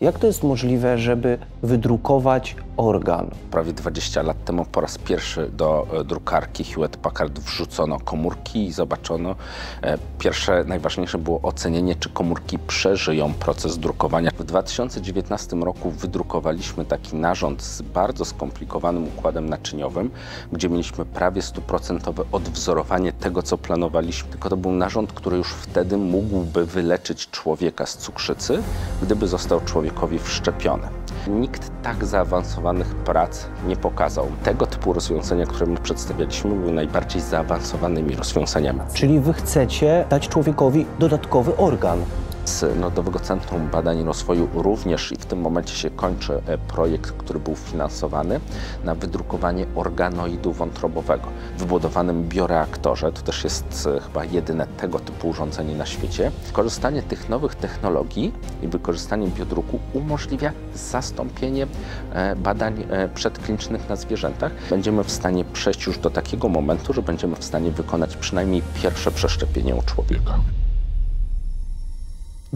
Jak to jest możliwe, żeby wydrukować organ? Prawie 20 lat temu po raz pierwszy do e, drukarki Hewlett-Packard wrzucono komórki i zobaczono. E, pierwsze, najważniejsze było ocenienie, czy komórki przeżyją proces drukowania. W 2019 roku wydrukowaliśmy taki narząd z bardzo skomplikowanym układem naczyniowym, gdzie mieliśmy prawie stuprocentowe odwzorowanie tego, co planowaliśmy. Tylko to był narząd, który już wtedy mógłby wyleczyć człowieka z cukrzycy, gdyby został człowiek człowiekowi wszczepione. Nikt tak zaawansowanych prac nie pokazał. Tego typu rozwiązania, które my przedstawialiśmy, były najbardziej zaawansowanymi rozwiązaniami. Czyli wy chcecie dać człowiekowi dodatkowy organ z Narodowego Centrum Badań i Rozwoju również i w tym momencie się kończy e, projekt, który był finansowany na wydrukowanie organoidu wątrobowego w budowanym bioreaktorze. To też jest e, chyba jedyne tego typu urządzenie na świecie. Korzystanie tych nowych technologii i wykorzystanie biodruku umożliwia zastąpienie e, badań przedklinicznych na zwierzętach. Będziemy w stanie przejść już do takiego momentu, że będziemy w stanie wykonać przynajmniej pierwsze przeszczepienie u człowieka.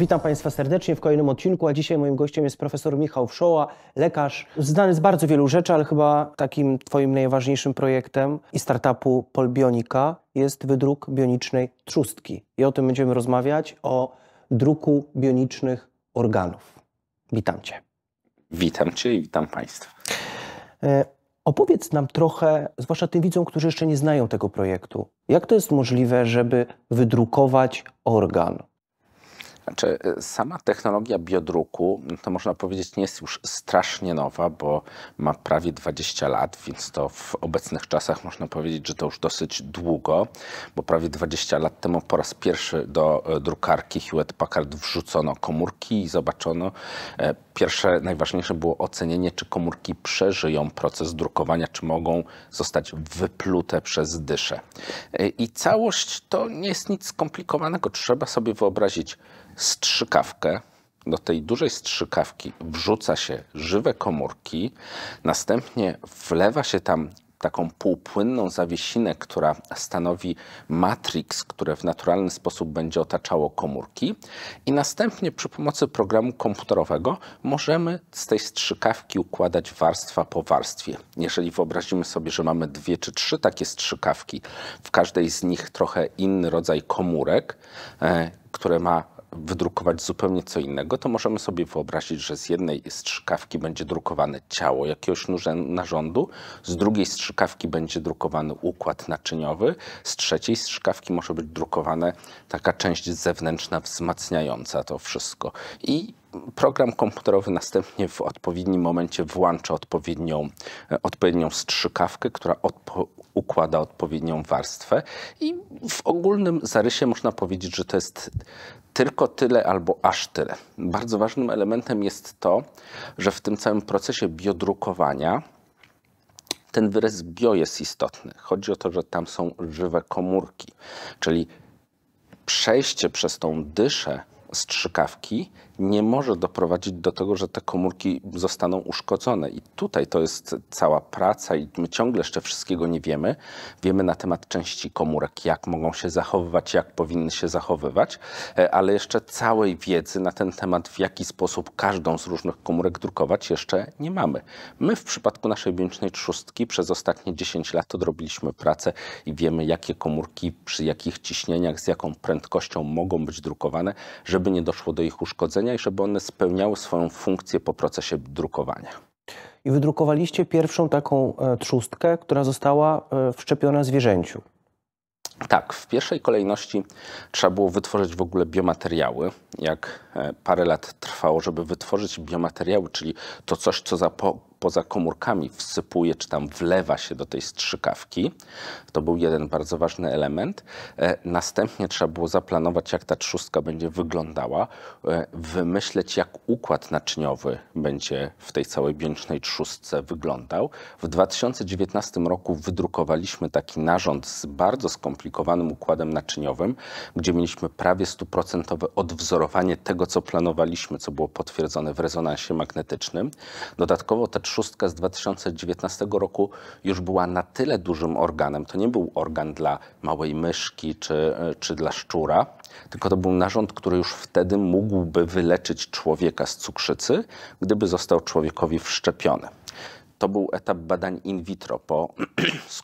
Witam Państwa serdecznie w kolejnym odcinku, a dzisiaj moim gościem jest profesor Michał Wszoła, lekarz znany z bardzo wielu rzeczy, ale chyba takim Twoim najważniejszym projektem i startupu Polbionika jest wydruk bionicznej trzustki. I o tym będziemy rozmawiać, o druku bionicznych organów. Witam Cię. Witam Cię i witam Państwa. E, opowiedz nam trochę, zwłaszcza tym widzom, którzy jeszcze nie znają tego projektu, jak to jest możliwe, żeby wydrukować organ? Znaczy, sama technologia biodruku, to można powiedzieć, nie jest już strasznie nowa, bo ma prawie 20 lat, więc to w obecnych czasach można powiedzieć, że to już dosyć długo, bo prawie 20 lat temu po raz pierwszy do e, drukarki Hewlett Packard wrzucono komórki i zobaczono, e, pierwsze najważniejsze było ocenienie, czy komórki przeżyją proces drukowania, czy mogą zostać wyplute przez dysze. I całość to nie jest nic skomplikowanego. Trzeba sobie wyobrazić strzykawkę. Do tej dużej strzykawki wrzuca się żywe komórki, następnie wlewa się tam taką półpłynną zawiesinę, która stanowi matrix, które w naturalny sposób będzie otaczało komórki i następnie przy pomocy programu komputerowego możemy z tej strzykawki układać warstwa po warstwie. Jeżeli wyobrazimy sobie, że mamy dwie czy trzy takie strzykawki, w każdej z nich trochę inny rodzaj komórek, e, które ma wydrukować zupełnie co innego, to możemy sobie wyobrazić, że z jednej strzykawki będzie drukowane ciało jakiegoś narządu, z drugiej strzykawki będzie drukowany układ naczyniowy, z trzeciej strzykawki może być drukowana taka część zewnętrzna wzmacniająca to wszystko. I program komputerowy następnie w odpowiednim momencie włącza odpowiednią, e, odpowiednią strzykawkę, która odpo układa odpowiednią warstwę i w ogólnym zarysie można powiedzieć, że to jest tylko tyle albo aż tyle. Bardzo ważnym elementem jest to, że w tym całym procesie biodrukowania ten wyraz bio jest istotny. Chodzi o to, że tam są żywe komórki, czyli przejście przez tą dyszę strzykawki nie może doprowadzić do tego, że te komórki zostaną uszkodzone. I tutaj to jest cała praca i my ciągle jeszcze wszystkiego nie wiemy. Wiemy na temat części komórek, jak mogą się zachowywać, jak powinny się zachowywać, e, ale jeszcze całej wiedzy na ten temat, w jaki sposób każdą z różnych komórek drukować jeszcze nie mamy. My w przypadku naszej biończnej trzustki przez ostatnie 10 lat odrobiliśmy pracę i wiemy, jakie komórki przy jakich ciśnieniach, z jaką prędkością mogą być drukowane, żeby nie doszło do ich uszkodzenia działania i żeby one spełniały swoją funkcję po procesie drukowania i wydrukowaliście pierwszą taką e, trzustkę, która została e, wszczepiona zwierzęciu. Tak, w pierwszej kolejności trzeba było wytworzyć w ogóle biomateriały. Jak e, parę lat trwało, żeby wytworzyć biomateriały, czyli to coś, co za po poza komórkami wsypuje czy tam wlewa się do tej strzykawki. To był jeden bardzo ważny element. E, następnie trzeba było zaplanować, jak ta trzustka będzie wyglądała, e, wymyśleć, jak układ naczyniowy będzie w tej całej bięcznej trzustce wyglądał. W 2019 roku wydrukowaliśmy taki narząd z bardzo skomplikowanym układem naczyniowym, gdzie mieliśmy prawie stuprocentowe odwzorowanie tego, co planowaliśmy, co było potwierdzone w rezonansie magnetycznym. Dodatkowo ta 6 z 2019 roku już była na tyle dużym organem. To nie był organ dla małej myszki czy, czy dla szczura, tylko to był narząd, który już wtedy mógłby wyleczyć człowieka z cukrzycy, gdyby został człowiekowi wszczepiony. To był etap badań in vitro. Po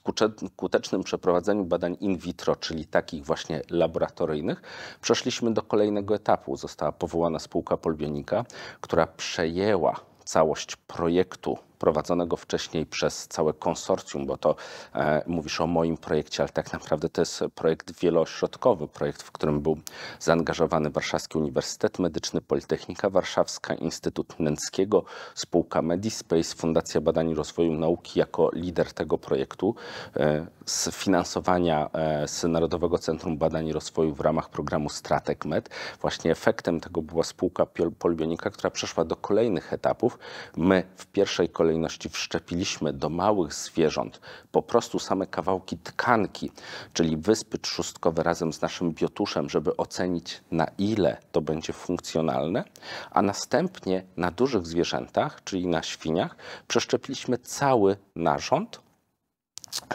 skutecznym przeprowadzeniu badań in vitro, czyli takich właśnie laboratoryjnych, przeszliśmy do kolejnego etapu. Została powołana spółka Polbionika, która przejęła całość projektu prowadzonego wcześniej przez całe konsorcjum, bo to e, mówisz o moim projekcie, ale tak naprawdę to jest projekt wielośrodkowy, projekt, w którym był zaangażowany Warszawski Uniwersytet Medyczny, Politechnika Warszawska, Instytut Nęckiego, spółka Medispace, Fundacja Badań i Rozwoju Nauki jako lider tego projektu. E, z finansowania e, z Narodowego Centrum Badań i Rozwoju w ramach programu StrategMed. Właśnie efektem tego była spółka Polbionika, która przeszła do kolejnych etapów. My w pierwszej kolejności kolejności wszczepiliśmy do małych zwierząt po prostu same kawałki tkanki, czyli wyspy trzustkowe razem z naszym biotuszem, żeby ocenić na ile to będzie funkcjonalne, a następnie na dużych zwierzętach, czyli na świniach, przeszczepiliśmy cały narząd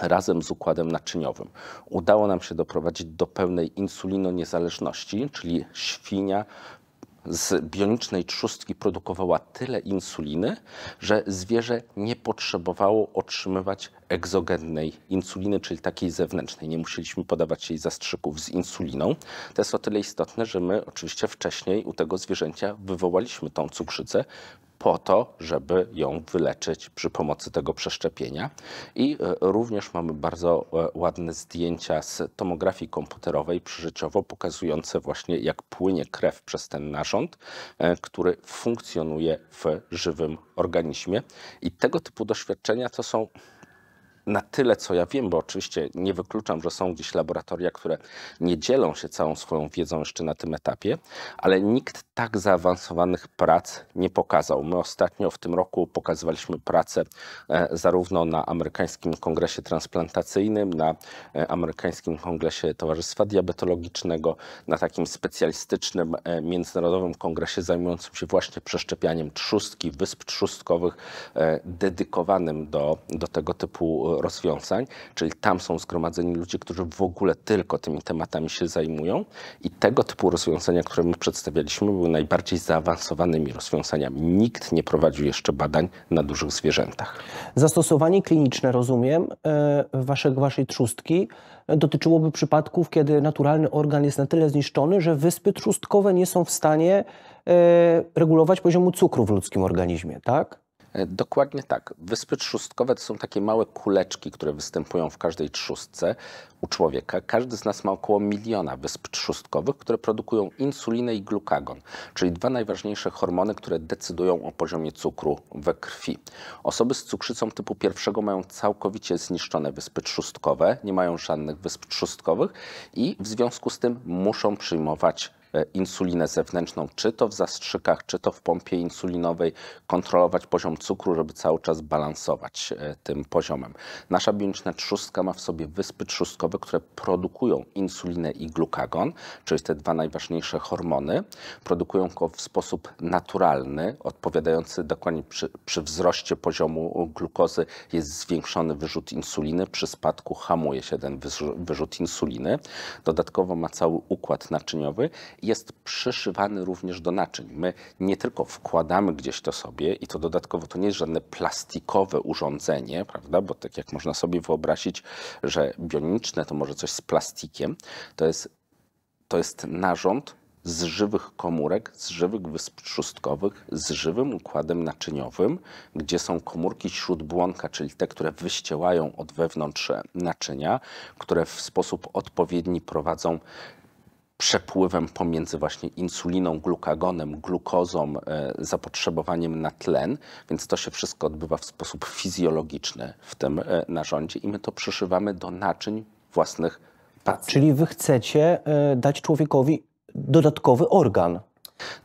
razem z układem naczyniowym. Udało nam się doprowadzić do pełnej insulinoniezależności, czyli świnia z bionicznej trzustki produkowała tyle insuliny, że zwierzę nie potrzebowało otrzymywać egzogennej insuliny, czyli takiej zewnętrznej. Nie musieliśmy podawać jej zastrzyków z insuliną. To jest o tyle istotne, że my oczywiście wcześniej u tego zwierzęcia wywołaliśmy tą cukrzycę, po to, żeby ją wyleczyć przy pomocy tego przeszczepienia. I e, również mamy bardzo e, ładne zdjęcia z tomografii komputerowej przyżyciowo pokazujące właśnie jak płynie krew przez ten narząd, e, który funkcjonuje w żywym organizmie. I tego typu doświadczenia to są na tyle, co ja wiem, bo oczywiście nie wykluczam, że są gdzieś laboratoria, które nie dzielą się całą swoją wiedzą jeszcze na tym etapie, ale nikt tak zaawansowanych prac nie pokazał. My ostatnio w tym roku pokazywaliśmy pracę e, zarówno na amerykańskim kongresie transplantacyjnym, na e, amerykańskim kongresie Towarzystwa Diabetologicznego, na takim specjalistycznym e, międzynarodowym kongresie zajmującym się właśnie przeszczepianiem trzustki, wysp trzustkowych, dedykowanym do, do tego typu rozwiązań, czyli tam są zgromadzeni ludzie, którzy w ogóle tylko tymi tematami się zajmują i tego typu rozwiązania, które my przedstawialiśmy, były najbardziej zaawansowanymi rozwiązaniami. Nikt nie prowadził jeszcze badań na dużych zwierzętach. Zastosowanie kliniczne, rozumiem, e, waszej, waszej trzustki dotyczyłoby przypadków, kiedy naturalny organ jest na tyle zniszczony, że wyspy trzustkowe nie są w stanie e, regulować poziomu cukru w ludzkim organizmie, tak? E, dokładnie tak. Wyspy trzustkowe to są takie małe kuleczki, które występują w każdej trzustce u człowieka. Każdy z nas ma około miliona wysp trzustkowych, które produkują insulinę i glukagon, czyli dwa najważniejsze hormony, które decydują o poziomie cukru we krwi. Osoby z cukrzycą typu pierwszego mają całkowicie zniszczone wyspy trzustkowe, nie mają żadnych wysp trzustkowych i w związku z tym muszą przyjmować E, insulinę zewnętrzną, czy to w zastrzykach, czy to w pompie insulinowej, kontrolować poziom cukru, żeby cały czas balansować e, tym poziomem. Nasza bioniczna trzustka ma w sobie wyspy trzustkowe, które produkują insulinę i glukagon, czyli te dwa najważniejsze hormony. Produkują go w sposób naturalny, odpowiadający dokładnie przy, przy wzroście poziomu glukozy jest zwiększony wyrzut insuliny, przy spadku hamuje się ten wyrzut insuliny. Dodatkowo ma cały układ naczyniowy jest przyszywany również do naczyń. My nie tylko wkładamy gdzieś to sobie i to dodatkowo to nie jest żadne plastikowe urządzenie, prawda? Bo tak jak można sobie wyobrazić, że bioniczne to może coś z plastikiem, to jest, to jest narząd z żywych komórek, z żywych wysp trzustkowych, z żywym układem naczyniowym, gdzie są komórki śródbłonka, czyli te, które wyściełają od wewnątrz naczynia, które w sposób odpowiedni prowadzą przepływem pomiędzy właśnie insuliną, glukagonem, glukozą, e, zapotrzebowaniem na tlen, więc to się wszystko odbywa w sposób fizjologiczny w tym e, narządzie i my to przyszywamy do naczyń własnych pacjentów. Czyli wy chcecie e, dać człowiekowi dodatkowy organ.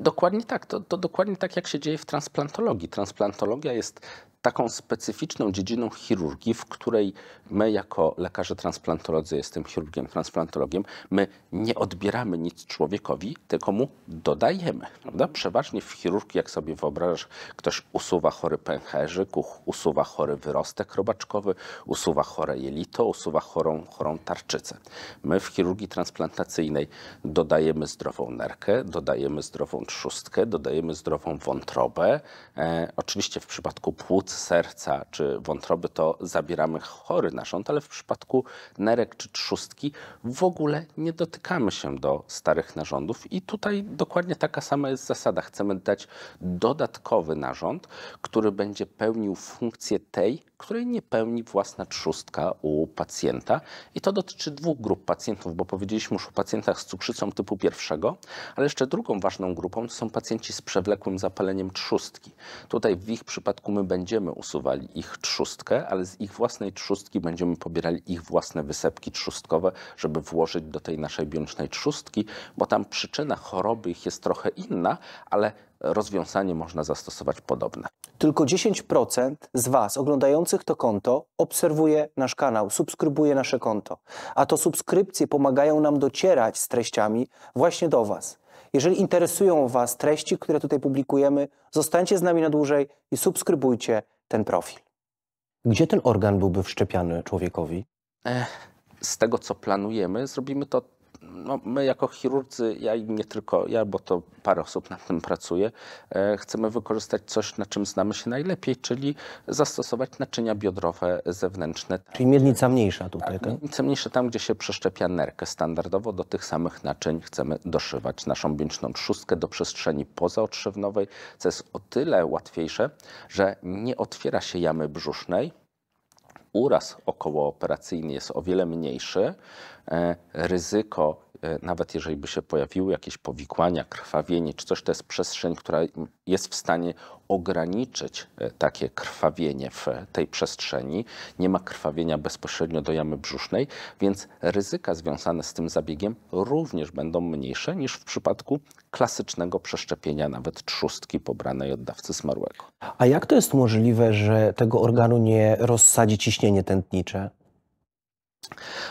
Dokładnie tak. To, to dokładnie tak, jak się dzieje w transplantologii. Transplantologia jest taką specyficzną dziedziną chirurgii, w której my jako lekarze transplantolodzy, jestem chirurgiem, transplantologiem, my nie odbieramy nic człowiekowi, tylko mu dodajemy. Prawda? Przeważnie w chirurgii, jak sobie wyobrażasz, ktoś usuwa chory pęcherzyk, usuwa chory wyrostek robaczkowy, usuwa chore jelito, usuwa chorą, chorą tarczycę. My w chirurgii transplantacyjnej dodajemy zdrową nerkę, dodajemy zdrową trzustkę, dodajemy zdrową wątrobę. E, oczywiście w przypadku płuc serca czy wątroby, to zabieramy chory narząd, ale w przypadku nerek czy trzustki w ogóle nie dotykamy się do starych narządów i tutaj dokładnie taka sama jest zasada. Chcemy dać dodatkowy narząd, który będzie pełnił funkcję tej, której nie pełni własna trzustka u pacjenta. I to dotyczy dwóch grup pacjentów, bo powiedzieliśmy już o pacjentach z cukrzycą typu pierwszego, ale jeszcze drugą ważną grupą to są pacjenci z przewlekłym zapaleniem trzustki. Tutaj w ich przypadku my będziemy usuwali ich trzustkę, ale z ich własnej trzustki będziemy pobierali ich własne wysepki trzustkowe, żeby włożyć do tej naszej biącznej trzustki, bo tam przyczyna choroby ich jest trochę inna, ale rozwiązanie można zastosować podobne. Tylko 10% z Was oglądających to konto obserwuje nasz kanał, subskrybuje nasze konto, a to subskrypcje pomagają nam docierać z treściami właśnie do Was. Jeżeli interesują Was treści, które tutaj publikujemy, zostańcie z nami na dłużej i subskrybujcie ten profil. Gdzie ten organ byłby wszczepiany człowiekowi? Ech, z tego co planujemy, zrobimy to no, my jako chirurdzy, ja i nie tylko ja, bo to parę osób nad tym pracuje, e, chcemy wykorzystać coś, na czym znamy się najlepiej, czyli zastosować naczynia biodrowe zewnętrzne. Czyli miednica mniejsza tutaj, tak? tak? Miednica mniejsza tam, gdzie się przeszczepia nerkę. Standardowo do tych samych naczyń chcemy doszywać naszą bięczną trzustkę do przestrzeni pozaodszewnowej, co jest o tyle łatwiejsze, że nie otwiera się jamy brzusznej, uraz okołooperacyjny jest o wiele mniejszy, E, ryzyko, e, nawet jeżeli by się pojawiły jakieś powikłania, krwawienie czy coś, to jest przestrzeń, która jest w stanie ograniczyć e, takie krwawienie w tej przestrzeni. Nie ma krwawienia bezpośrednio do jamy brzusznej, więc ryzyka związane z tym zabiegiem również będą mniejsze niż w przypadku klasycznego przeszczepienia nawet trzustki pobranej od dawcy smarłego. A jak to jest możliwe, że tego organu nie rozsadzi ciśnienie tętnicze?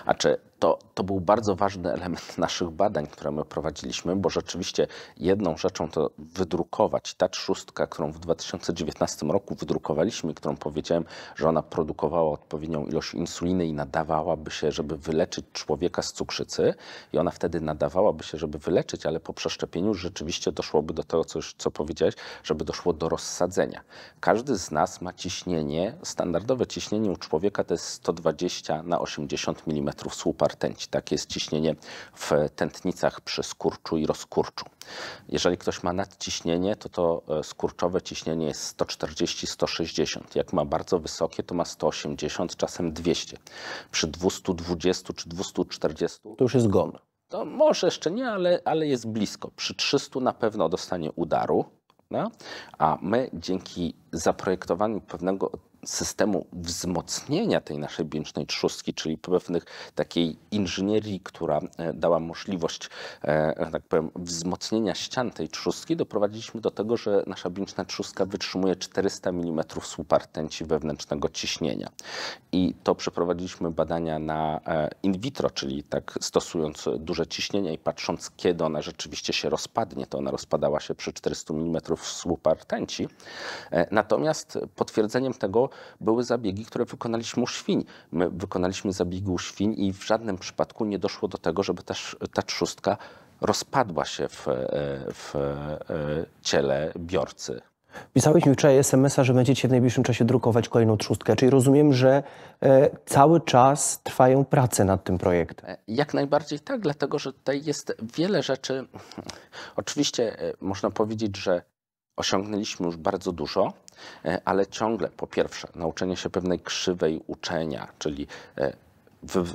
A czy to, to był bardzo ważny element naszych badań, które my prowadziliśmy, bo rzeczywiście jedną rzeczą to wydrukować. Ta trzustka, którą w 2019 roku wydrukowaliśmy, którą powiedziałem, że ona produkowała odpowiednią ilość insuliny i nadawałaby się, żeby wyleczyć człowieka z cukrzycy, i ona wtedy nadawałaby się, żeby wyleczyć, ale po przeszczepieniu rzeczywiście doszłoby do tego, co, co powiedziałeś, żeby doszło do rozsadzenia. Każdy z nas ma ciśnienie, standardowe ciśnienie u człowieka to jest 120 na 80 mm słupa rtęci. takie jest ciśnienie w tętnicach przy skurczu i rozkurczu. Jeżeli ktoś ma nadciśnienie, to to e, skurczowe ciśnienie jest 140-160. Jak ma bardzo wysokie, to ma 180, czasem 200. Przy 220 czy 240... To już jest gon. To może jeszcze nie, ale, ale jest blisko. Przy 300 na pewno dostanie udaru, no? a my dzięki zaprojektowaniu pewnego systemu wzmocnienia tej naszej bielicznej trzustki, czyli pewnych takiej inżynierii, która e, dała możliwość, e, tak powiem, wzmocnienia ścian tej trzustki, doprowadziliśmy do tego, że nasza bieliczna trzustka wytrzymuje 400 mm słupa rtęci wewnętrznego ciśnienia. I to przeprowadziliśmy badania na e, in vitro, czyli tak stosując duże ciśnienia i patrząc, kiedy ona rzeczywiście się rozpadnie, to ona rozpadała się przy 400 mm słupa rtęci. Natomiast potwierdzeniem tego były zabiegi, które wykonaliśmy u świń. My wykonaliśmy zabiegi u świń i w żadnym przypadku nie doszło do tego, żeby ta, ta trzustka rozpadła się w, e, w e, ciele biorcy. Pisałeś mi wczoraj SMS-a, że będziecie w najbliższym czasie drukować kolejną trzustkę, czyli rozumiem, że e, cały czas trwają prace nad tym projektem. E, jak najbardziej tak, dlatego że tutaj jest wiele rzeczy. Oczywiście można powiedzieć, że osiągnęliśmy już bardzo dużo, E, ale ciągle po pierwsze nauczenie się pewnej krzywej uczenia, czyli e, w,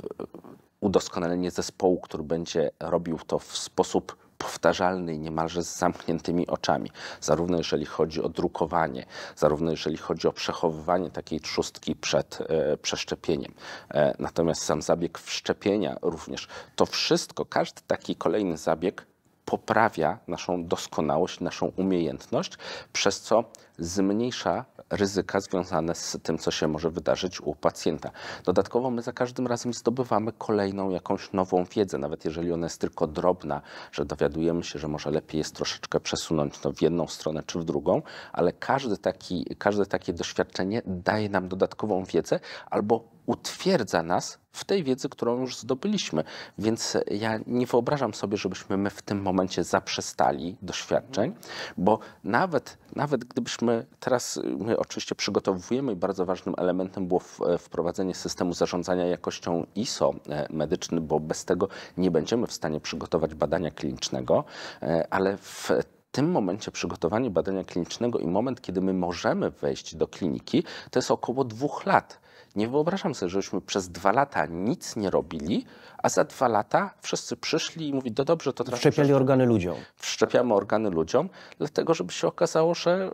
udoskonalenie zespołu, który będzie robił to w sposób powtarzalny i niemalże z zamkniętymi oczami, zarówno jeżeli chodzi o drukowanie, zarówno jeżeli chodzi o przechowywanie takiej trzustki przed e, przeszczepieniem. E, natomiast sam zabieg wszczepienia również, to wszystko, każdy taki kolejny zabieg poprawia naszą doskonałość, naszą umiejętność, przez co zmniejsza ryzyka związane z tym, co się może wydarzyć u pacjenta. Dodatkowo my za każdym razem zdobywamy kolejną jakąś nową wiedzę, nawet jeżeli ona jest tylko drobna, że dowiadujemy się, że może lepiej jest troszeczkę przesunąć to w jedną stronę czy w drugą, ale każdy taki, każde takie doświadczenie daje nam dodatkową wiedzę albo utwierdza nas w tej wiedzy, którą już zdobyliśmy. Więc ja nie wyobrażam sobie, żebyśmy my w tym momencie zaprzestali doświadczeń, bo nawet, nawet gdybyśmy teraz, y, my oczywiście przygotowujemy, i bardzo ważnym elementem było e, wprowadzenie systemu zarządzania jakością ISO e, medyczny, bo bez tego nie będziemy w stanie przygotować badania klinicznego, e, ale w w tym momencie przygotowanie badania klinicznego i moment, kiedy my możemy wejść do kliniki, to jest około dwóch lat. Nie wyobrażam sobie, żebyśmy przez dwa lata nic nie robili, a za dwa lata wszyscy przyszli i mówili, no dobrze, to teraz... Wszczepiali organy ludziom. Wszczepiamy organy ludziom, dlatego żeby się okazało, że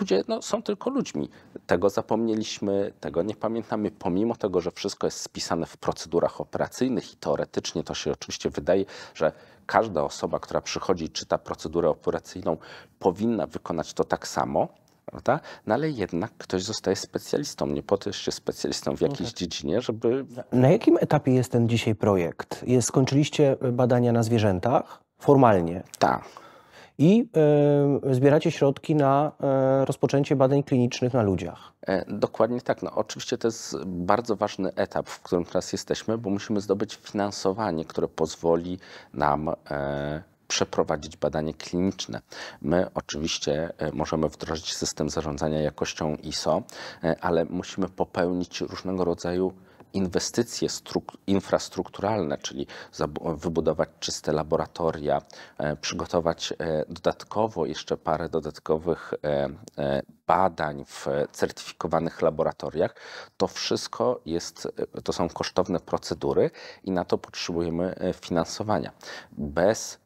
ludzie no, są tylko ludźmi. Tego zapomnieliśmy, tego nie pamiętamy, pomimo tego, że wszystko jest spisane w procedurach operacyjnych i teoretycznie to się oczywiście wydaje, że każda osoba, która przychodzi i czyta procedurę operacyjną, powinna wykonać to tak samo. Prawda? No ale jednak ktoś zostaje specjalistą, nie po to jest się specjalistą w no jakiejś okay. Tak. dziedzinie, żeby... Na jakim etapie jest ten dzisiaj projekt? Jest, skończyliście badania na zwierzętach formalnie? Tak i e, zbieracie środki na e, rozpoczęcie badań klinicznych na ludziach. E, dokładnie tak. No, oczywiście to jest bardzo ważny etap, w którym teraz jesteśmy, bo musimy zdobyć finansowanie, które pozwoli nam przeprowadzić badanie kliniczne. My oczywiście możemy wdrożyć system zarządzania jakością ISO, ale musimy popełnić różnego rodzaju inwestycje infrastrukturalne, czyli wybudować czyste laboratoria, e, przygotować e, dodatkowo jeszcze parę dodatkowych e, badań w certyfikowanych laboratoriach, to wszystko jest, to są kosztowne procedury i na to potrzebujemy finansowania. Bez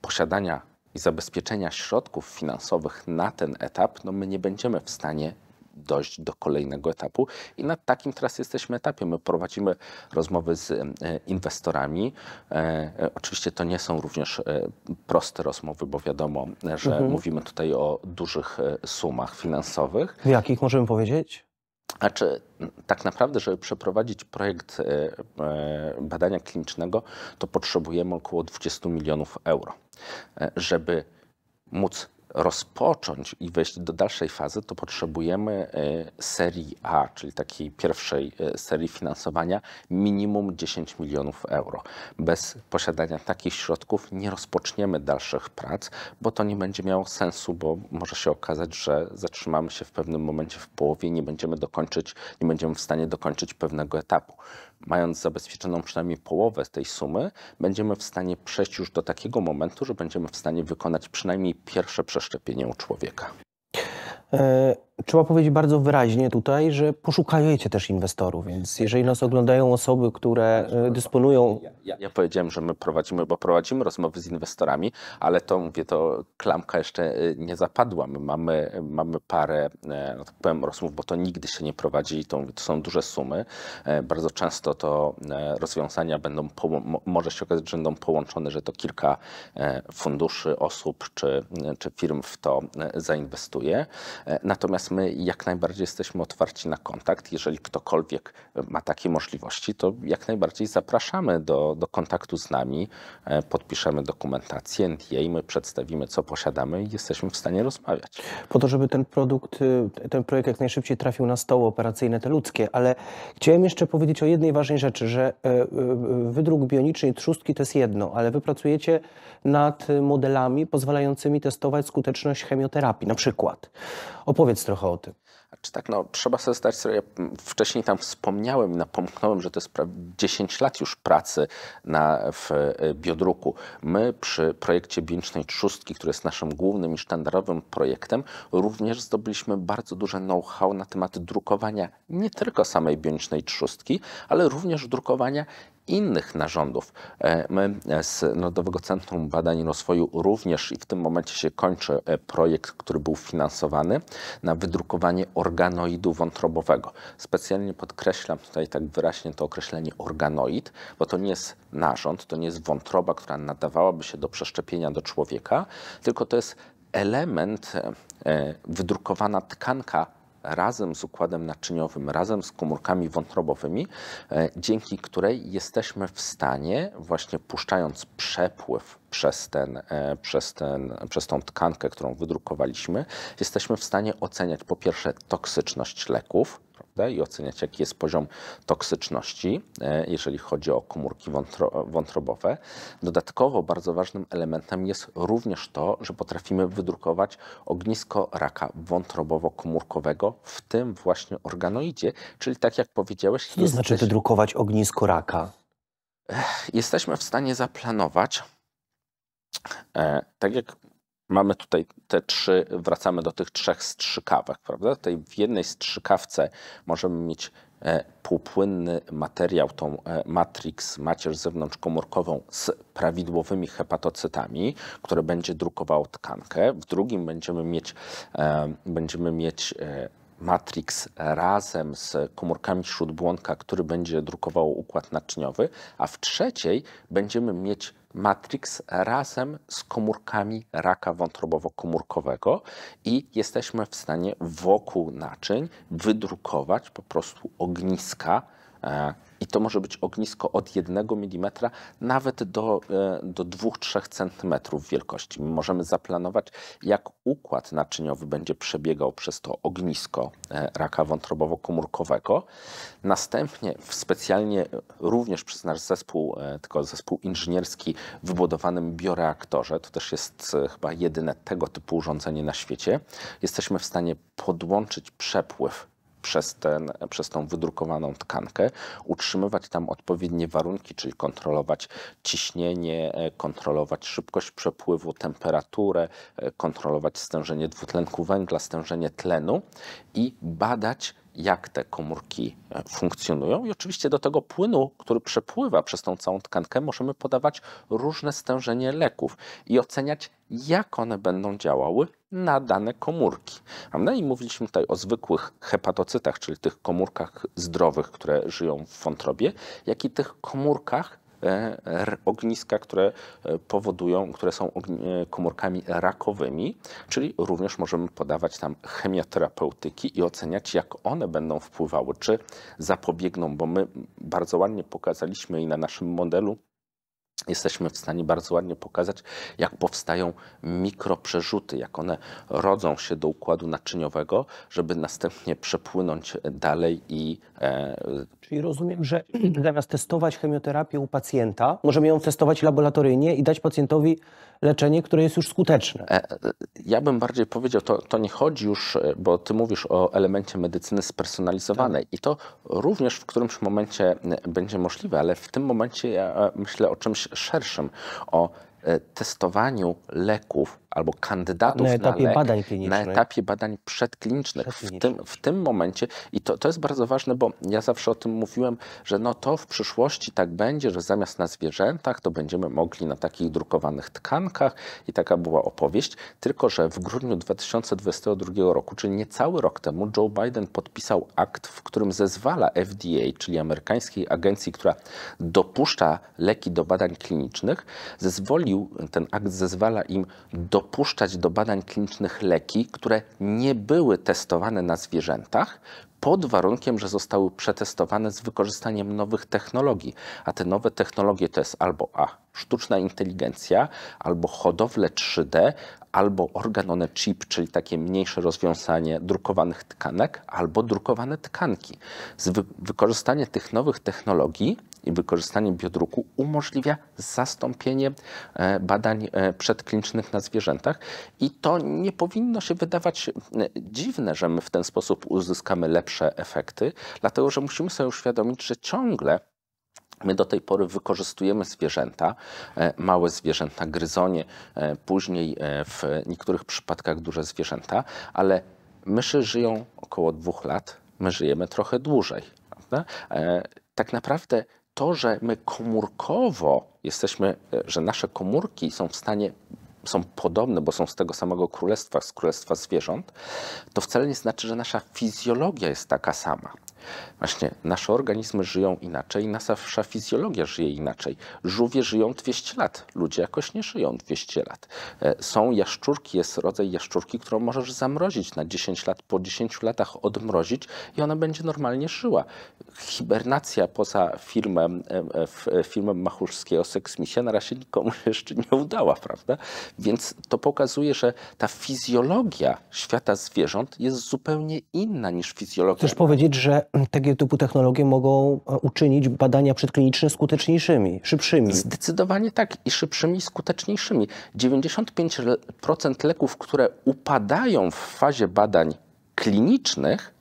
posiadania i zabezpieczenia środków finansowych na ten etap, no my nie będziemy w stanie dojść do kolejnego etapu. I na takim teraz jesteśmy etapie. My prowadzimy rozmowy z e, inwestorami. E, e, oczywiście to nie są również proste rozmowy, bo wiadomo, że mhm. mówimy tutaj o dużych sumach finansowych. W jakich możemy powiedzieć? Znaczy, tak naprawdę, żeby przeprowadzić projekt badania klinicznego, to potrzebujemy około 20 milionów euro, żeby móc rozpocząć i wejść do dalszej fazy, to potrzebujemy e, serii A, czyli takiej pierwszej e, serii finansowania, minimum 10 milionów euro. Bez posiadania takich środków nie rozpoczniemy dalszych prac, bo to nie będzie miało sensu, bo może się okazać, że zatrzymamy się w pewnym momencie w połowie, nie będziemy dokończyć, nie będziemy w stanie dokończyć pewnego etapu mając zabezpieczoną przynajmniej połowę tej sumy, będziemy w stanie przejść już do takiego momentu, że będziemy w stanie wykonać przynajmniej pierwsze przeszczepienie u człowieka. E, Trzeba powiedzieć bardzo wyraźnie tutaj, że poszukajecie też inwestorów, więc jeżeli nas oglądają osoby, które e, dysponują. Ja, ja, ja, powiedziałem, że my prowadzimy, bo prowadzimy rozmowy z inwestorami, ale to mówię, to klamka jeszcze e, nie zapadła. My mamy, mamy parę, e, no tak powiem, rozmów, bo to nigdy się nie prowadzi. To, to są duże sumy. Bardzo często to rozwiązania będą, może się okazać, że będą połączone, że to kilka funduszy, osób czy, czy firm w to zainwestuje. Natomiast my jak najbardziej jesteśmy otwarci na kontakt. Jeżeli ktokolwiek e, ma takie możliwości, to jak najbardziej zapraszamy do, do kontaktu z nami. E, podpiszemy dokumentację NDA, my przedstawimy, co posiadamy i jesteśmy w stanie rozmawiać. Po to, żeby ten produkt, y, ten projekt jak najszybciej trafił na stoły operacyjne, te ludzkie, ale chciałem jeszcze powiedzieć o jednej ważnej rzeczy, że e, wydruk bioniczny i trzustki to jest jedno, ale wy pracujecie nad modelami pozwalającymi testować skuteczność chemioterapii na przykład. Opowiedz trochę trochę o tym. Czy tak, no trzeba sobie zdać sobie, ja wcześniej tam wspomniałem i napomknąłem, że to jest prawie 10 lat już pracy na, w y, biodruku. My przy projekcie Bielicznej Trzustki, który jest naszym głównym i sztandarowym projektem, również zdobyliśmy bardzo duże know-how na temat drukowania nie tylko samej Bielicznej Trzustki, ale również drukowania innych narządów. E, my e, z Narodowego Centrum Badań i Rozwoju również i w tym momencie się kończy e, projekt, który był finansowany na wydrukowanie organoidu wątrobowego. Specjalnie podkreślam tutaj tak wyraźnie to określenie organoid, bo to nie jest narząd, to nie jest wątroba, która nadawałaby się do przeszczepienia do człowieka, tylko to jest element, wydrukowana tkanka razem z układem naczyniowym, razem z komórkami wątrobowymi, e, dzięki której jesteśmy w stanie, właśnie puszczając przepływ przez, ten, e, przez, ten, przez tą tkankę, którą wydrukowaliśmy, jesteśmy w stanie oceniać po pierwsze toksyczność leków, i oceniać, jaki jest poziom toksyczności, e, jeżeli chodzi o komórki wątro, wątrobowe. Dodatkowo bardzo ważnym elementem jest również to, że potrafimy wydrukować ognisko raka wątrobowo-komórkowego w tym właśnie organoidzie, czyli tak jak powiedziałeś... Co to znaczy wydrukować ognisko raka? Jesteśmy w stanie zaplanować E, tak jak mamy tutaj te trzy, wracamy do tych trzech strzykawek, prawda? Tutaj w jednej strzykawce możemy mieć e, półpłynny materiał, tą e, matrix, macierz zewnątrzkomórkową z prawidłowymi hepatocytami, które będzie drukowało tkankę. W drugim będziemy mieć, będziemy mieć Matrix razem z komórkami śródbłonka, który będzie drukował układ naczyniowy, a w trzeciej będziemy mieć Matrix razem z komórkami raka wątrobowo-komórkowego i jesteśmy w stanie wokół naczyń wydrukować po prostu ogniska e, i to może być ognisko od 1 mm nawet do, e, do 2-3 cm wielkości. Możemy zaplanować, jak układ naczyniowy będzie przebiegał przez to ognisko e, raka wątrobowo-komórkowego. Następnie w specjalnie e, również przez nasz zespół, tylko zespół inżynierski, wybudowanym bioreaktorze, to też jest chyba jedyne tego typu urządzenie na świecie, jesteśmy w stanie podłączyć przepływ przez, ten, przez tą wydrukowaną tkankę, utrzymywać tam odpowiednie warunki, czyli kontrolować ciśnienie, e, kontrolować szybkość przepływu, temperaturę, e, kontrolować stężenie dwutlenku węgla, stężenie tlenu i badać jak te komórki e, funkcjonują. I oczywiście do tego płynu, który przepływa przez tą całą tkankę, możemy podawać różne stężenie leków i oceniać, jak one będą działały na dane komórki. No i mówiliśmy tutaj o zwykłych hepatocytach, czyli tych komórkach zdrowych, które żyją w wątrobie, jak i tych komórkach E, ogniska, które e, powodują, które są e, komórkami rakowymi, czyli również możemy podawać tam chemioterapeutyki i oceniać, jak one będą wpływały, czy zapobiegną, bo my bardzo ładnie pokazaliśmy i na naszym modelu jesteśmy w stanie bardzo ładnie pokazać, jak powstają mikroprzerzuty, jak one rodzą się do układu naczyniowego, żeby następnie przepłynąć dalej i E, czyli rozumiem, że zamiast testować chemioterapię u pacjenta, możemy ją testować laboratoryjnie i dać pacjentowi leczenie, które jest już skuteczne. E, ja bym bardziej powiedział, to, to nie chodzi już, e, bo ty mówisz o elemencie medycyny spersonalizowanej tak. i to również w którymś momencie będzie możliwe, ale w tym momencie ja myślę o czymś szerszym, o testowaniu leków albo kandydatów na, etapie na lek, badań klinicznych. Na etapie badań przedklinicznych. przedklinicznych. W, tym, w tym momencie, i to, to jest bardzo ważne, bo ja zawsze o tym mówiłem, że no to w przyszłości tak będzie, że zamiast na zwierzętach, to będziemy mogli na takich drukowanych tkankach i taka była opowieść, tylko że w grudniu 2022 roku, czyli niecały rok temu, Joe Biden podpisał akt, w którym zezwala FDA, czyli amerykańskiej agencji, która dopuszcza leki do badań klinicznych, zezwolił, ten akt zezwala im do dopuszczać do badań klinicznych leki, które nie były testowane na zwierzętach, pod warunkiem, że zostały przetestowane z wykorzystaniem nowych technologii. A te nowe technologie to jest albo A, sztuczna inteligencja, albo hodowle 3D, albo organone chip, czyli takie mniejsze rozwiązanie drukowanych tkanek, albo drukowane tkanki. Z wy wykorzystanie tych nowych technologii i wykorzystanie biodruku umożliwia zastąpienie e, badań e, przedklinicznych na zwierzętach i to nie powinno się wydawać e, dziwne, że my w ten sposób uzyskamy lepsze efekty, dlatego że musimy sobie uświadomić, że ciągle My do tej pory wykorzystujemy zwierzęta, małe zwierzęta, gryzonie, później w niektórych przypadkach duże zwierzęta, ale myszy żyją około dwóch lat, my żyjemy trochę dłużej. Prawda? Tak naprawdę to, że my komórkowo jesteśmy, e, że nasze komórki są w stanie są podobne, bo są z tego samego królestwa, z królestwa zwierząt, to wcale nie znaczy, że nasza fizjologia jest taka sama. Właśnie nasze organizmy żyją inaczej, nasza fizjologia żyje inaczej. Żółwie żyją 200 lat, ludzie jakoś nie żyją 200 lat. E, są jaszczurki, jest rodzaj jaszczurki, którą możesz zamrozić na 10 lat, po 10 latach odmrozić i ona będzie normalnie żyła. Hibernacja poza filmem, e, e, filmem Machulskiego Seksmisie na razie nikomu jeszcze nie udała, prawda? Więc to pokazuje, że ta fizjologia świata zwierząt jest zupełnie inna niż fizjologia. Chcesz powiedzieć, że tego typu technologie mogą e, uczynić badania przedkliniczne skuteczniejszymi, szybszymi. Zdecydowanie tak i szybszymi, skuteczniejszymi. 95% leków, które upadają w fazie badań klinicznych,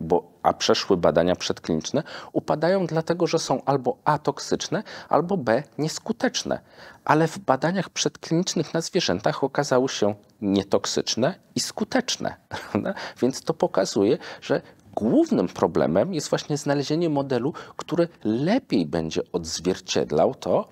bo, a przeszły badania przedkliniczne, upadają dlatego, że są albo A toksyczne, albo B nieskuteczne. Ale w badaniach przedklinicznych na zwierzętach okazały się nietoksyczne i skuteczne. Więc to pokazuje, że Głównym problemem jest właśnie znalezienie modelu, który lepiej będzie odzwierciedlał to,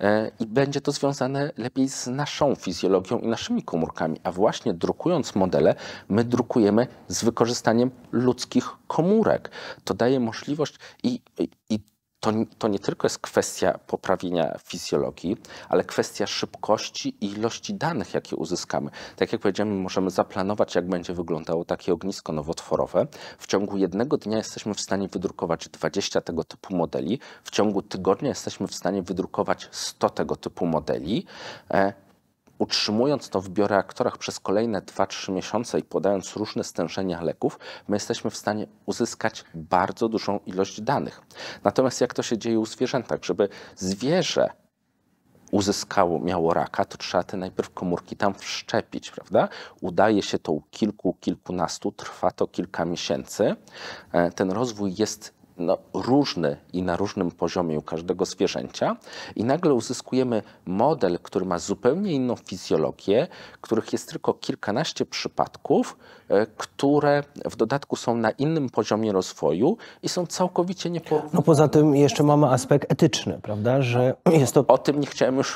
e, i będzie to związane lepiej z naszą fizjologią i naszymi komórkami. A właśnie drukując modele, my drukujemy z wykorzystaniem ludzkich komórek. To daje możliwość i, i, i to, to nie tylko jest kwestia poprawienia fizjologii, ale kwestia szybkości i ilości danych, jakie uzyskamy. Tak jak powiedziałem, możemy zaplanować, jak będzie wyglądało takie ognisko nowotworowe. W ciągu jednego dnia jesteśmy w stanie wydrukować 20 tego typu modeli, w ciągu tygodnia jesteśmy w stanie wydrukować 100 tego typu modeli. E, Utrzymując to w bioreaktorach przez kolejne 2-3 miesiące i podając różne stężenia leków, my jesteśmy w stanie uzyskać bardzo dużą ilość danych. Natomiast jak to się dzieje u zwierzętach? Żeby zwierzę uzyskało, miało raka, to trzeba te najpierw komórki tam wszczepić, prawda? Udaje się to u kilku, kilkunastu, trwa to kilka miesięcy. E, ten rozwój jest no, różny i na różnym poziomie u każdego zwierzęcia, i nagle uzyskujemy model, który ma zupełnie inną fizjologię, których jest tylko kilkanaście przypadków, e, które w dodatku są na innym poziomie rozwoju i są całkowicie nieporównywalne. No poza tym jeszcze mamy aspekt etyczny, prawda? Że jest to... O tym nie chciałem już,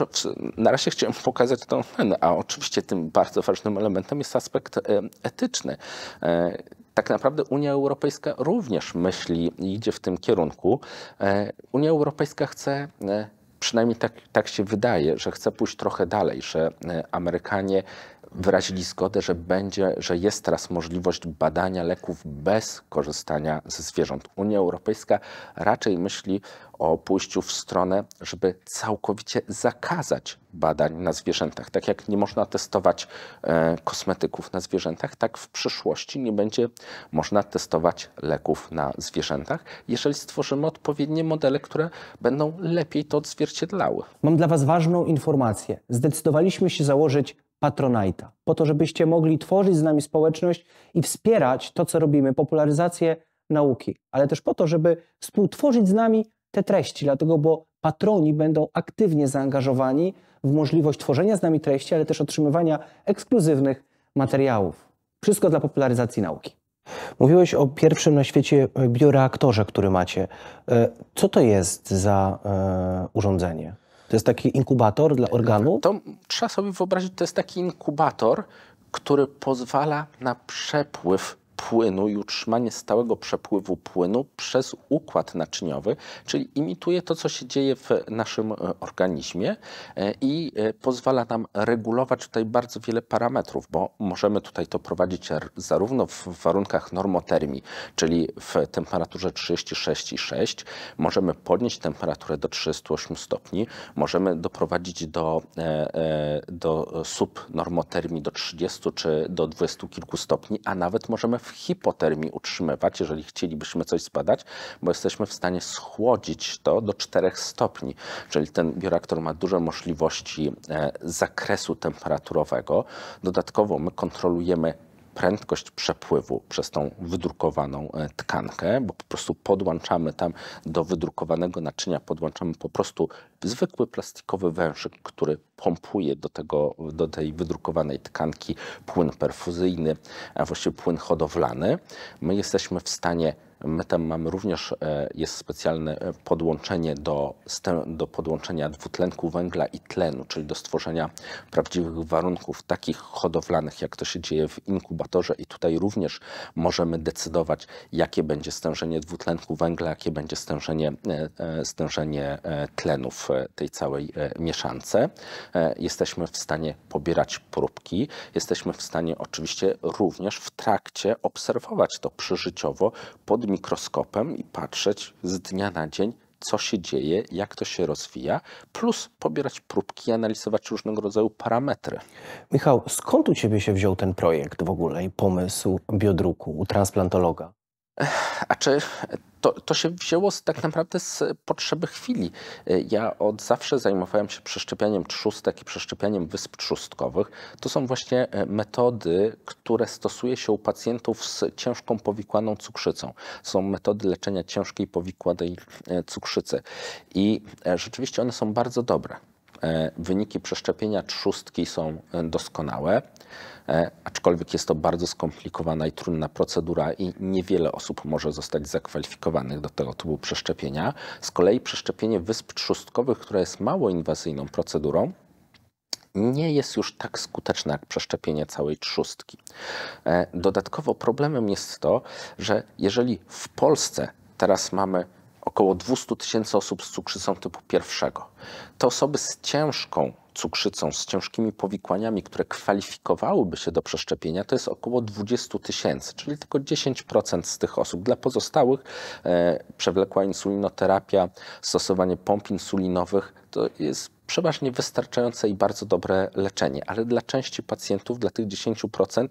na razie chciałem pokazać tą a oczywiście tym bardzo ważnym elementem jest aspekt e, etyczny e, tak naprawdę Unia Europejska również myśli i idzie w tym kierunku. E, Unia Europejska chce e, przynajmniej tak, tak się wydaje, że chce pójść trochę dalej, że e, Amerykanie wyrazili zgodę, że, będzie, że jest teraz możliwość badania leków bez korzystania ze zwierząt. Unia Europejska raczej myśli o pójściu w stronę, żeby całkowicie zakazać badań na zwierzętach. Tak jak nie można testować e, kosmetyków na zwierzętach, tak w przyszłości nie będzie można testować leków na zwierzętach, jeżeli stworzymy odpowiednie modele, które będą lepiej to odzwierciedlały. Mam dla Was ważną informację. Zdecydowaliśmy się założyć Patronite'a, po to, żebyście mogli tworzyć z nami społeczność i wspierać to, co robimy, popularyzację nauki, ale też po to, żeby współtworzyć z nami te treści, dlatego bo patroni będą aktywnie zaangażowani w możliwość tworzenia z nami treści, ale też otrzymywania ekskluzywnych materiałów. Wszystko dla popularyzacji nauki. Mówiłeś o pierwszym na świecie e, bioreaktorze, który macie. E, co to jest za e, urządzenie? To jest taki inkubator dla organu? To trzeba sobie wyobrazić, to jest taki inkubator, który pozwala na przepływ płynu i utrzymanie stałego przepływu płynu przez układ naczyniowy, czyli imituje to, co się dzieje w naszym e, organizmie e, i e, pozwala nam regulować tutaj bardzo wiele parametrów, bo możemy tutaj to prowadzić zarówno w warunkach normotermii, czyli w temperaturze 36,6, możemy podnieść temperaturę do 38 stopni, możemy doprowadzić do, do subnormotermii do 30 czy do 20 kilku stopni, a nawet możemy w hipotermii utrzymywać, jeżeli chcielibyśmy coś spadać, bo jesteśmy w stanie schłodzić to do 4 stopni, czyli ten bioreaktor ma duże możliwości e, zakresu temperaturowego. Dodatkowo my kontrolujemy prędkość przepływu przez tą wydrukowaną e, tkankę, bo po prostu podłączamy tam do wydrukowanego naczynia, podłączamy po prostu zwykły plastikowy wężyk, który pompuje do, tego, do tej wydrukowanej tkanki płyn perfuzyjny, a właściwie płyn hodowlany. My jesteśmy w stanie My tam mamy również, e, jest specjalne e, podłączenie do, do podłączenia dwutlenku węgla i tlenu, czyli do stworzenia prawdziwych warunków takich hodowlanych, jak to się dzieje w inkubatorze i tutaj również możemy decydować, jakie będzie stężenie dwutlenku węgla, jakie będzie stężenie, e, stężenie tlenu w tej całej e, mieszance. E, jesteśmy w stanie pobierać próbki, jesteśmy w stanie oczywiście również w trakcie obserwować to przyżyciowo pod mikroskopem i patrzeć z dnia na dzień, co się dzieje, jak to się rozwija, plus pobierać próbki i analizować różnego rodzaju parametry. Michał, skąd u Ciebie się wziął ten projekt w ogóle i pomysł biodruku u transplantologa? A czy to, to, się wzięło z, tak naprawdę z potrzeby chwili. Ja od zawsze zajmowałem się przeszczepianiem trzustek i przeszczepianiem wysp trzustkowych. To są właśnie e, metody, które stosuje się u pacjentów z ciężką powikłaną cukrzycą. Są metody leczenia ciężkiej powikłanej e, cukrzycy i e, rzeczywiście one są bardzo dobre. E, wyniki przeszczepienia trzustki są e, doskonałe, e, aczkolwiek jest to bardzo skomplikowana i trudna procedura i niewiele osób może zostać zakwalifikowanych do tego typu przeszczepienia. Z kolei przeszczepienie wysp trzustkowych, które jest mało inwazyjną procedurą, nie jest już tak skuteczne jak przeszczepienie całej trzustki. Dodatkowo problemem jest to, że jeżeli w Polsce teraz mamy Około 200 tysięcy osób z cukrzycą typu pierwszego. Te osoby z ciężką cukrzycą, z ciężkimi powikłaniami, które kwalifikowałyby się do przeszczepienia, to jest około 20 tysięcy, czyli tylko 10% z tych osób. Dla pozostałych e, przewlekła insulinoterapia, stosowanie pomp insulinowych to jest przeważnie wystarczające i bardzo dobre leczenie, ale dla części pacjentów, dla tych 10%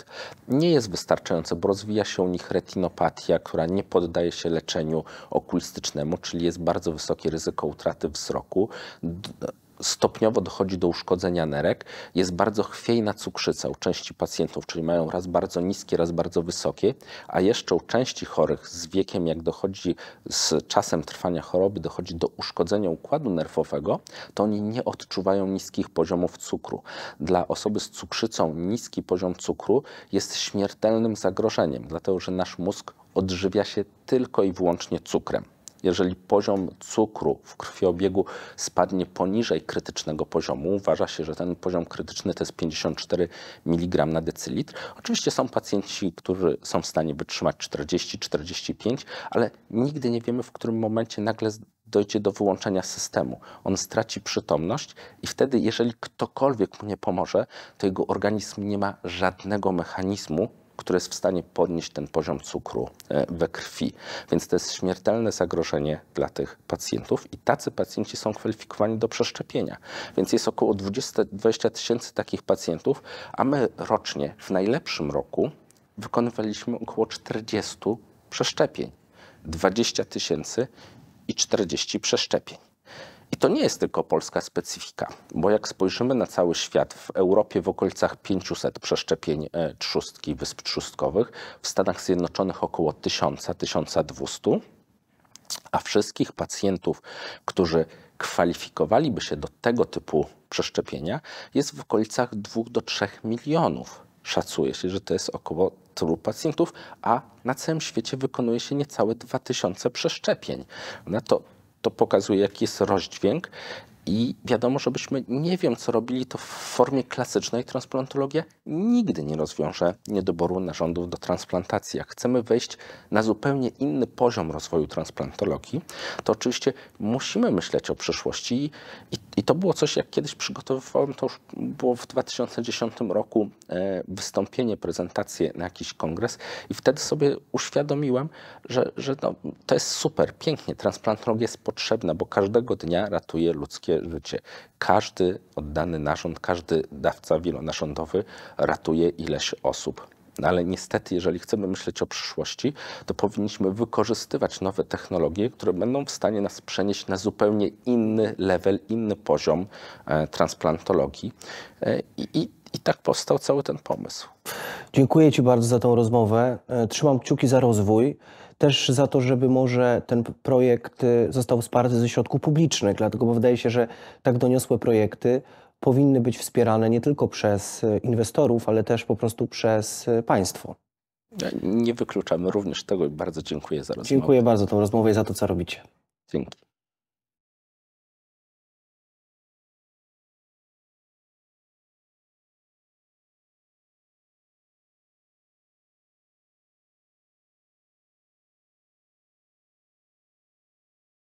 nie jest wystarczające, bo rozwija się u nich retinopatia, która nie poddaje się leczeniu okulistycznemu, czyli jest bardzo wysokie ryzyko utraty wzroku stopniowo dochodzi do uszkodzenia nerek, jest bardzo chwiejna cukrzyca u części pacjentów, czyli mają raz bardzo niskie, raz bardzo wysokie, a jeszcze u części chorych z wiekiem, jak dochodzi z czasem trwania choroby, dochodzi do uszkodzenia układu nerwowego, to oni nie odczuwają niskich poziomów cukru. Dla osoby z cukrzycą niski poziom cukru jest śmiertelnym zagrożeniem, dlatego że nasz mózg odżywia się tylko i wyłącznie cukrem. Jeżeli poziom cukru w krwiobiegu spadnie poniżej krytycznego poziomu, uważa się, że ten poziom krytyczny to jest 54 mg na decylitr. Oczywiście są pacjenci, którzy są w stanie wytrzymać 40-45, ale nigdy nie wiemy, w którym momencie nagle dojdzie do wyłączenia systemu. On straci przytomność i wtedy, jeżeli ktokolwiek mu nie pomoże, to jego organizm nie ma żadnego mechanizmu, które jest w stanie podnieść ten poziom cukru e, we krwi. Więc to jest śmiertelne zagrożenie dla tych pacjentów i tacy pacjenci są kwalifikowani do przeszczepienia. Więc jest około 20, 20 tysięcy takich pacjentów, a my rocznie w najlepszym roku wykonywaliśmy około 40 przeszczepień. 20 tysięcy i 40 przeszczepień. I to nie jest tylko polska specyfika, bo jak spojrzymy na cały świat, w Europie w okolicach 500 przeszczepień e, trzustki, wysp trzustkowych, w Stanach Zjednoczonych około 1000-1200, a wszystkich pacjentów, którzy kwalifikowaliby się do tego typu przeszczepienia, jest w okolicach 2 do 3 milionów. Szacuje się, że to jest około tylu pacjentów, a na całym świecie wykonuje się niecałe 2000 przeszczepień. No to to pokazuje, jaki jest rozdźwięk i wiadomo, żebyśmy nie wiem, co robili, to w formie klasycznej transplantologia nigdy nie rozwiąże niedoboru narządów do transplantacji. Jak chcemy wejść na zupełnie inny poziom rozwoju transplantologii, to oczywiście musimy myśleć o przyszłości. I, i to było coś, jak kiedyś przygotowywałem, to już było w 2010 roku e, wystąpienie, prezentację na jakiś kongres, i wtedy sobie uświadomiłem, że, że no, to jest super, pięknie, transplantologia jest potrzebna, bo każdego dnia ratuje ludzkie życie. Każdy oddany narząd, każdy dawca wielonarządowy ratuje ileś osób. No ale niestety, jeżeli chcemy myśleć o przyszłości, to powinniśmy wykorzystywać nowe technologie, które będą w stanie nas przenieść na zupełnie inny level, inny poziom e, transplantologii. E, i, i tak powstał cały ten pomysł. Dziękuję Ci bardzo za tą rozmowę. E, trzymam kciuki za rozwój też za to, żeby może ten projekt y, został wsparty ze środków publicznych, dlatego bo wydaje się, że tak doniosłe projekty powinny być wspierane nie tylko przez y, inwestorów, ale też po prostu przez y, państwo. Nie wykluczamy również tego i bardzo dziękuję za rozmowę. Dziękuję bardzo za tę rozmowę i za to, co robicie. Dzięki.